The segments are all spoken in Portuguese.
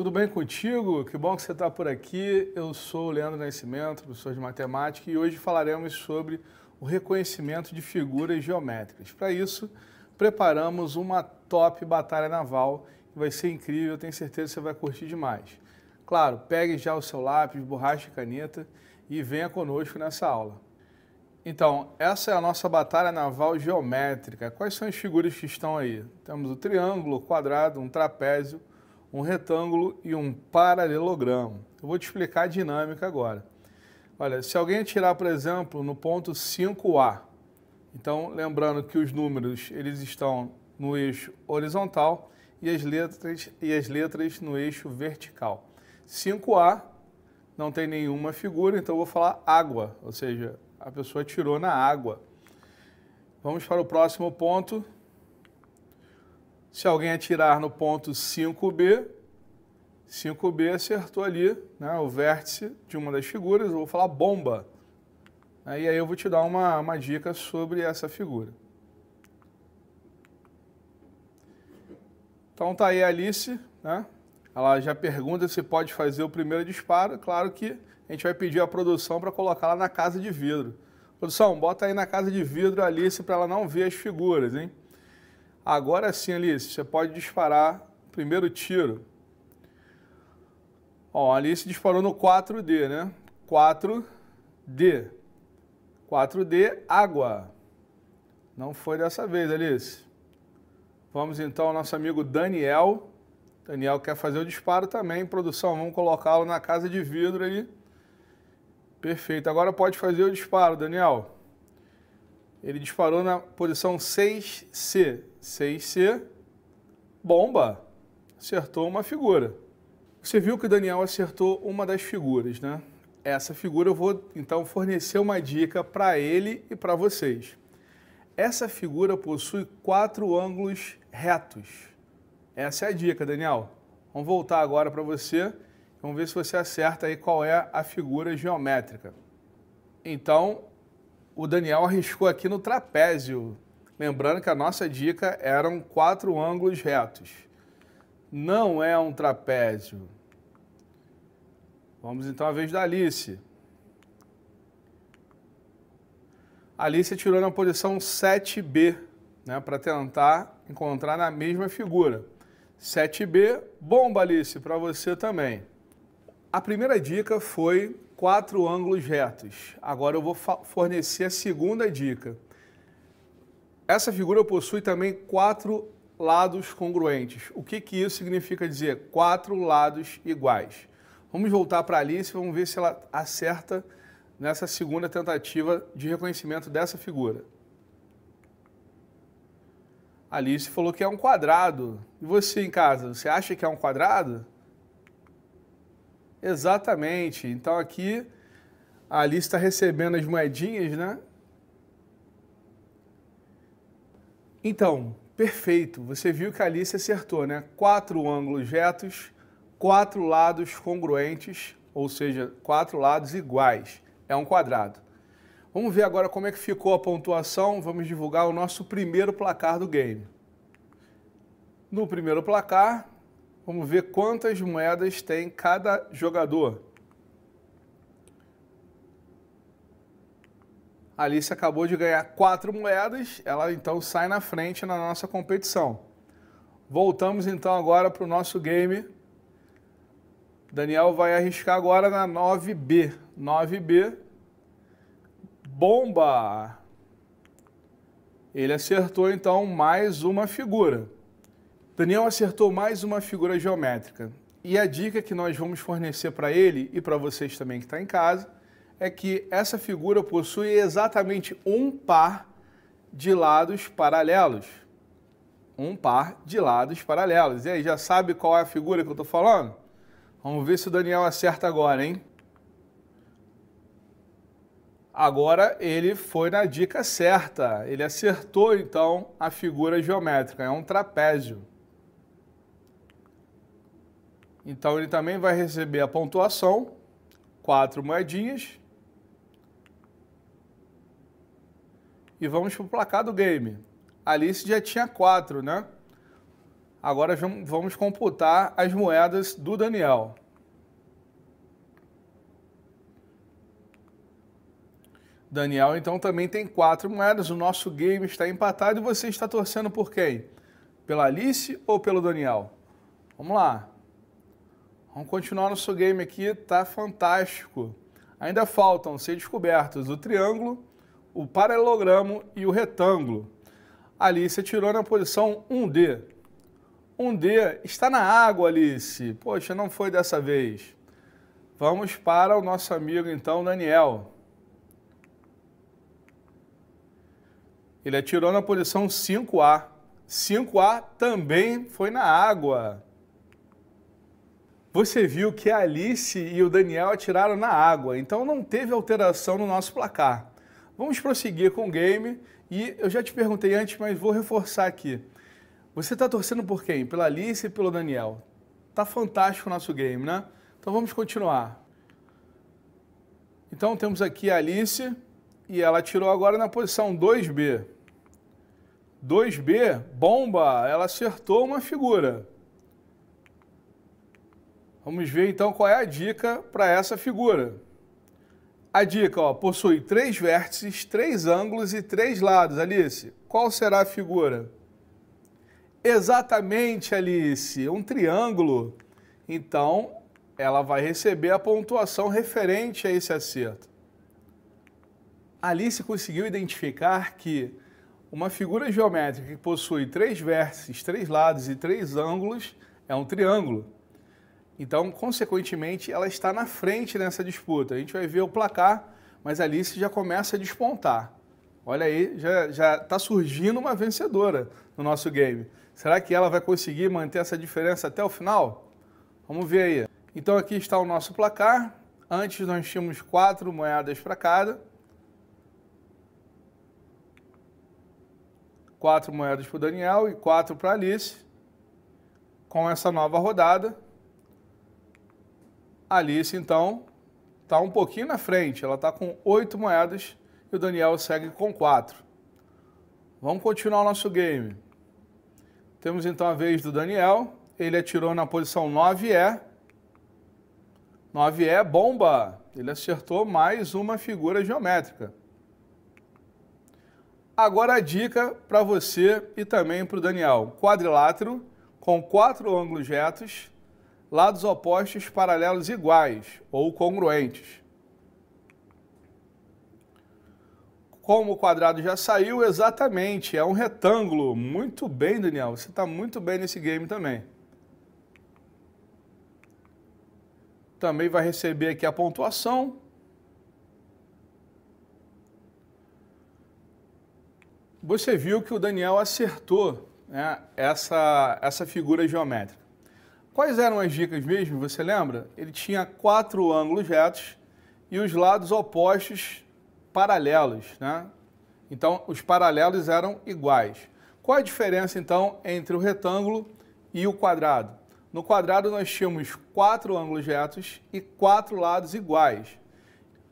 Tudo bem contigo? Que bom que você está por aqui. Eu sou o Leandro Nascimento, professor de matemática, e hoje falaremos sobre o reconhecimento de figuras geométricas. Para isso, preparamos uma top batalha naval que vai ser incrível, tenho certeza que você vai curtir demais. Claro, pegue já o seu lápis, borracha e caneta e venha conosco nessa aula. Então, essa é a nossa batalha naval geométrica. Quais são as figuras que estão aí? Temos o triângulo, o quadrado, um trapézio, um retângulo e um paralelogramo. Eu vou te explicar a dinâmica agora. Olha, se alguém tirar, por exemplo, no ponto 5A, então lembrando que os números eles estão no eixo horizontal e as letras, e as letras no eixo vertical. 5A não tem nenhuma figura, então eu vou falar água, ou seja, a pessoa tirou na água. Vamos para o próximo ponto, se alguém atirar no ponto 5B, 5B acertou ali né, o vértice de uma das figuras, eu vou falar bomba. Né, e aí eu vou te dar uma, uma dica sobre essa figura. Então tá aí a Alice, né? Ela já pergunta se pode fazer o primeiro disparo. Claro que a gente vai pedir a produção para colocar lá na casa de vidro. Produção, bota aí na casa de vidro a Alice para ela não ver as figuras, hein? Agora sim, Alice, você pode disparar o primeiro tiro. Ó, Alice disparou no 4D, né? 4D. 4D, água. Não foi dessa vez, Alice. Vamos então ao nosso amigo Daniel. Daniel quer fazer o disparo também, produção. Vamos colocá-lo na casa de vidro aí. Perfeito. Agora pode fazer o disparo, Daniel. Ele disparou na posição 6C. 6C, bomba, acertou uma figura. Você viu que o Daniel acertou uma das figuras, né? Essa figura eu vou então fornecer uma dica para ele e para vocês. Essa figura possui quatro ângulos retos. Essa é a dica, Daniel. Vamos voltar agora para você. Vamos ver se você acerta aí qual é a figura geométrica. Então, o Daniel arriscou aqui no trapézio. Lembrando que a nossa dica eram quatro ângulos retos. Não é um trapézio. Vamos então à vez da Alice. Alice tirou na posição 7B, né, para tentar encontrar na mesma figura. 7B, bomba Alice, para você também. A primeira dica foi quatro ângulos retos. Agora eu vou fornecer a segunda dica. Essa figura possui também quatro lados congruentes. O que, que isso significa dizer? Quatro lados iguais. Vamos voltar para a Alice e vamos ver se ela acerta nessa segunda tentativa de reconhecimento dessa figura. Alice falou que é um quadrado. E você em casa, você acha que é um quadrado? Exatamente. Então aqui a Alice está recebendo as moedinhas, né? Então, perfeito. Você viu que a Alice acertou, né? Quatro ângulos retos, quatro lados congruentes, ou seja, quatro lados iguais. É um quadrado. Vamos ver agora como é que ficou a pontuação. Vamos divulgar o nosso primeiro placar do game. No primeiro placar, vamos ver quantas moedas tem cada jogador. Alice acabou de ganhar quatro moedas, ela então sai na frente na nossa competição. Voltamos então agora para o nosso game. Daniel vai arriscar agora na 9B. 9B. Bomba! Ele acertou então mais uma figura. Daniel acertou mais uma figura geométrica. E a dica que nós vamos fornecer para ele e para vocês também que está em casa é que essa figura possui exatamente um par de lados paralelos. Um par de lados paralelos. E aí, já sabe qual é a figura que eu estou falando? Vamos ver se o Daniel acerta agora, hein? Agora ele foi na dica certa. Ele acertou então a figura geométrica, é um trapézio. Então ele também vai receber a pontuação, quatro moedinhas, e vamos para o placar do game. Alice já tinha 4, né? Agora vamos computar as moedas do Daniel. Daniel então também tem quatro moedas. O nosso game está empatado e você está torcendo por quem? Pela Alice ou pelo Daniel? Vamos lá. Vamos continuar nosso game aqui, tá fantástico. Ainda faltam ser descobertos o triângulo o paralelogramo e o retângulo. Alice tirou na posição 1D. 1D está na água, Alice. Poxa, não foi dessa vez. Vamos para o nosso amigo, então, Daniel. Ele atirou na posição 5A. 5A também foi na água. Você viu que a Alice e o Daniel atiraram na água, então não teve alteração no nosso placar. Vamos prosseguir com o game e eu já te perguntei antes, mas vou reforçar aqui. Você está torcendo por quem? Pela Alice e pelo Daniel. Tá fantástico o nosso game, né? Então vamos continuar. Então temos aqui a Alice e ela tirou agora na posição 2B. 2B, bomba, ela acertou uma figura. Vamos ver então qual é a dica para essa figura. A dica ó, possui três vértices, três ângulos e três lados. Alice, qual será a figura? Exatamente, Alice, um triângulo. Então, ela vai receber a pontuação referente a esse acerto. Alice conseguiu identificar que uma figura geométrica que possui três vértices, três lados e três ângulos é um triângulo. Então, consequentemente, ela está na frente nessa disputa. A gente vai ver o placar, mas a Alice já começa a despontar. Olha aí, já está surgindo uma vencedora no nosso game. Será que ela vai conseguir manter essa diferença até o final? Vamos ver aí. Então aqui está o nosso placar. Antes nós tínhamos quatro moedas para cada. Quatro moedas para o Daniel e quatro para a Alice. Com essa nova rodada, Alice, então, está um pouquinho na frente. Ela está com oito moedas e o Daniel segue com quatro. Vamos continuar o nosso game. Temos então a vez do Daniel. Ele atirou na posição 9E. 9E, bomba! Ele acertou mais uma figura geométrica. Agora a dica para você e também para o Daniel. Quadrilátero com quatro ângulos retos lados opostos paralelos iguais ou congruentes. Como o quadrado já saiu, exatamente, é um retângulo. Muito bem, Daniel, você está muito bem nesse game também. Também vai receber aqui a pontuação. Você viu que o Daniel acertou né, essa, essa figura geométrica. Quais eram as dicas mesmo? Você lembra? Ele tinha quatro ângulos retos e os lados opostos paralelos, né? Então, os paralelos eram iguais. Qual a diferença, então, entre o retângulo e o quadrado? No quadrado, nós tínhamos quatro ângulos retos e quatro lados iguais.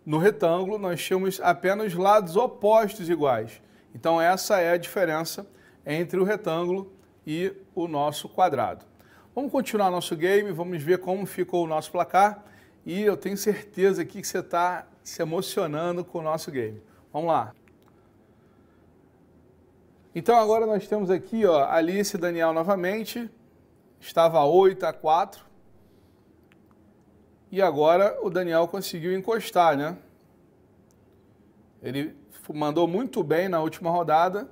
No retângulo, nós tínhamos apenas lados opostos iguais. Então, essa é a diferença entre o retângulo e o nosso quadrado. Vamos continuar nosso game, vamos ver como ficou o nosso placar. E eu tenho certeza aqui que você está se emocionando com o nosso game. Vamos lá. Então agora nós temos aqui ó, Alice e Daniel novamente. Estava 8 a 4. E agora o Daniel conseguiu encostar, né? Ele mandou muito bem na última rodada.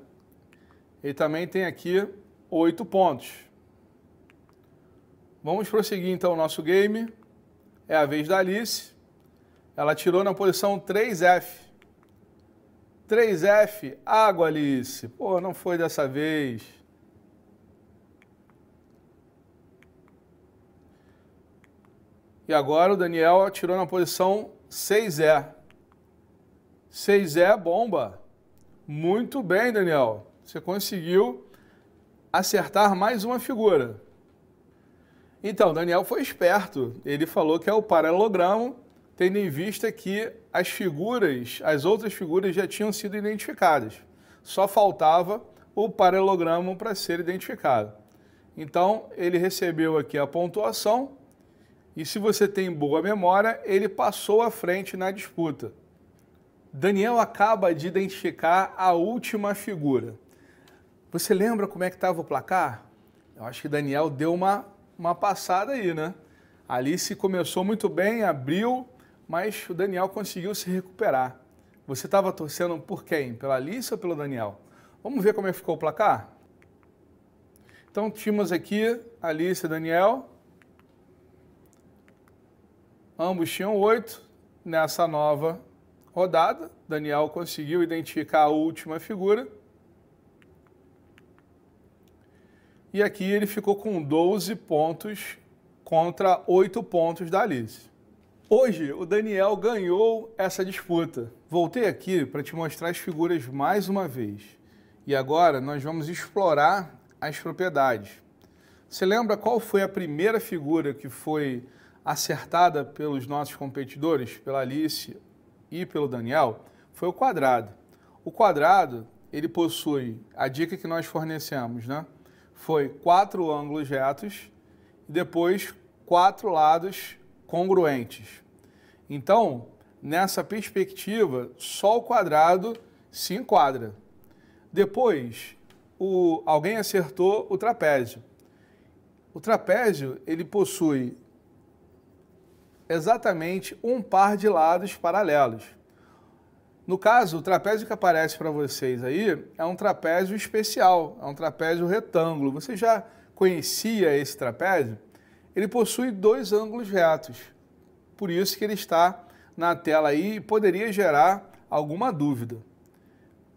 Ele também tem aqui 8 pontos. Vamos prosseguir então o nosso game. É a vez da Alice. Ela tirou na posição 3F. 3F, água, Alice. Pô, não foi dessa vez. E agora o Daniel atirou na posição 6E. 6E, bomba. Muito bem, Daniel. Você conseguiu acertar mais uma figura. Então, Daniel foi esperto. Ele falou que é o paralelogramo, tendo em vista que as figuras, as outras figuras já tinham sido identificadas. Só faltava o paralelogramo para ser identificado. Então, ele recebeu aqui a pontuação e se você tem boa memória, ele passou à frente na disputa. Daniel acaba de identificar a última figura. Você lembra como é que estava o placar? Eu acho que Daniel deu uma uma passada aí, né? Alice começou muito bem, abriu, mas o Daniel conseguiu se recuperar. Você estava torcendo por quem? Pela Alice ou pelo Daniel? Vamos ver como é que ficou o placar? Então tínhamos aqui Alice e Daniel. Ambos tinham oito. Nessa nova rodada, Daniel conseguiu identificar a última figura. E aqui ele ficou com 12 pontos contra 8 pontos da Alice. Hoje o Daniel ganhou essa disputa. Voltei aqui para te mostrar as figuras mais uma vez. E agora nós vamos explorar as propriedades. Você lembra qual foi a primeira figura que foi acertada pelos nossos competidores, pela Alice e pelo Daniel? Foi o quadrado. O quadrado, ele possui a dica que nós fornecemos, né? foi quatro ângulos retos e depois quatro lados congruentes. Então, nessa perspectiva, só o quadrado se enquadra. Depois, o, alguém acertou o trapézio. O trapézio ele possui exatamente um par de lados paralelos. No caso, o trapézio que aparece para vocês aí é um trapézio especial, é um trapézio retângulo. Você já conhecia esse trapézio? Ele possui dois ângulos retos, por isso que ele está na tela aí e poderia gerar alguma dúvida.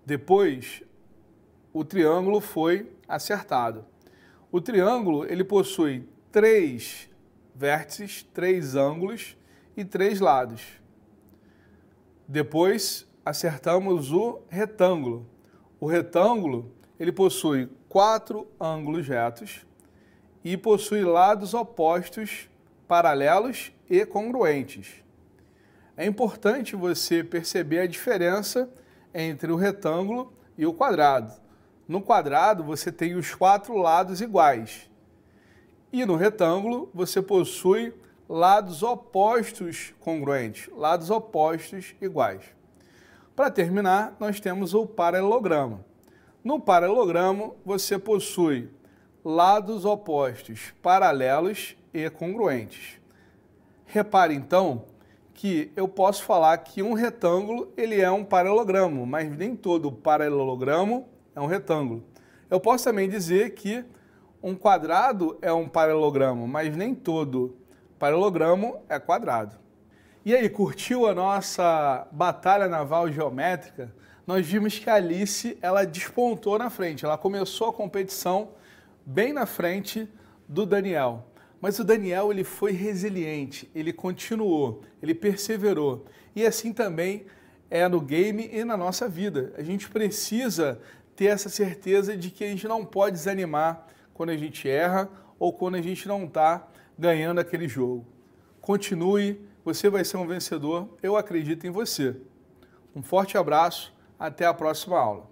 Depois, o triângulo foi acertado. O triângulo ele possui três vértices, três ângulos e três lados. Depois, acertamos o retângulo. O retângulo, ele possui quatro ângulos retos e possui lados opostos, paralelos e congruentes. É importante você perceber a diferença entre o retângulo e o quadrado. No quadrado, você tem os quatro lados iguais. E no retângulo, você possui lados opostos congruentes, lados opostos iguais. Para terminar, nós temos o paralelogramo. No paralelogramo, você possui lados opostos paralelos e congruentes. Repare então que eu posso falar que um retângulo ele é um paralelogramo, mas nem todo paralelogramo é um retângulo. Eu posso também dizer que um quadrado é um paralelogramo, mas nem todo paralelogramo é quadrado. E aí, curtiu a nossa batalha naval geométrica? Nós vimos que a Alice, ela despontou na frente, ela começou a competição bem na frente do Daniel. Mas o Daniel, ele foi resiliente, ele continuou, ele perseverou. E assim também é no game e na nossa vida. A gente precisa ter essa certeza de que a gente não pode desanimar quando a gente erra ou quando a gente não está ganhando aquele jogo. Continue você vai ser um vencedor, eu acredito em você. Um forte abraço, até a próxima aula.